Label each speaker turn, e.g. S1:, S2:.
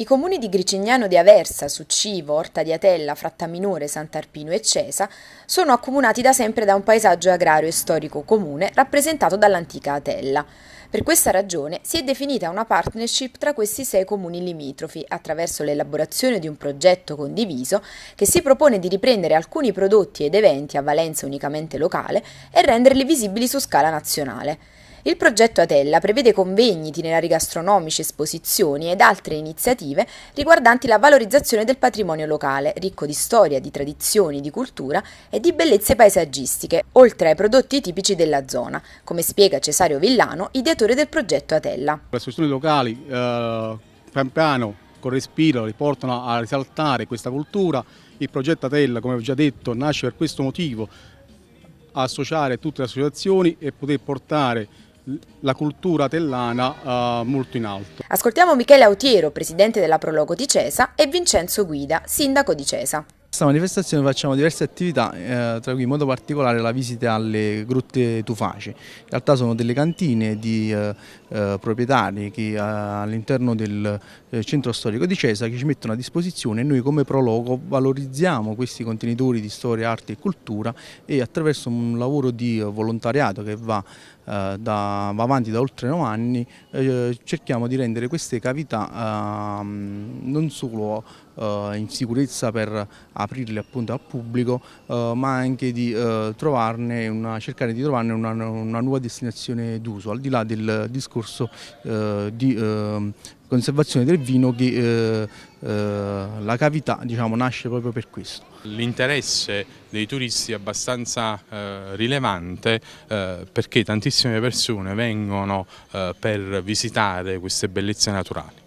S1: I comuni di Gricignano di Aversa, Succivo, Orta di Atella, Frattaminore, Sant'Arpino e Cesa sono accomunati da sempre da un paesaggio agrario e storico comune rappresentato dall'antica Atella. Per questa ragione si è definita una partnership tra questi sei comuni limitrofi attraverso l'elaborazione di un progetto condiviso che si propone di riprendere alcuni prodotti ed eventi a valenza unicamente locale e renderli visibili su scala nazionale. Il progetto Atella prevede convegni, itinerari gastronomici, esposizioni ed altre iniziative riguardanti la valorizzazione del patrimonio locale, ricco di storia, di tradizioni, di cultura e di bellezze paesaggistiche, oltre ai prodotti tipici della zona, come spiega Cesario Villano, ideatore del progetto Atella.
S2: Le associazioni locali, eh, pian piano, con respiro, riportano a risaltare questa cultura. Il progetto Atella, come ho già detto, nasce per questo motivo, associare tutte le associazioni e poter portare la cultura tellana eh, molto in alto.
S1: Ascoltiamo Michele Autiero, presidente della Prologo di Cesa, e Vincenzo Guida, sindaco di Cesa
S2: questa manifestazione facciamo
S3: diverse attività, eh, tra cui in modo particolare la visita alle grotte tufaci. In realtà sono delle cantine di eh, eh, proprietari che eh, all'interno del eh, centro storico di Cesa che ci mettono a disposizione e noi come prologo valorizziamo questi contenitori di storia, arte e cultura e attraverso un lavoro di volontariato che va, eh, da, va avanti da oltre 9 anni cerchiamo di rendere queste cavità ehm, non solo in sicurezza per aprirle appunto al pubblico eh, ma anche di eh, trovarne una, cercare di trovarne una, una nuova destinazione d'uso al di là del discorso eh, di ehm, conservazione del vino che eh, eh, la cavità diciamo, nasce proprio per questo.
S4: L'interesse dei turisti è abbastanza eh, rilevante eh, perché tantissime persone vengono per visitare queste bellezze naturali.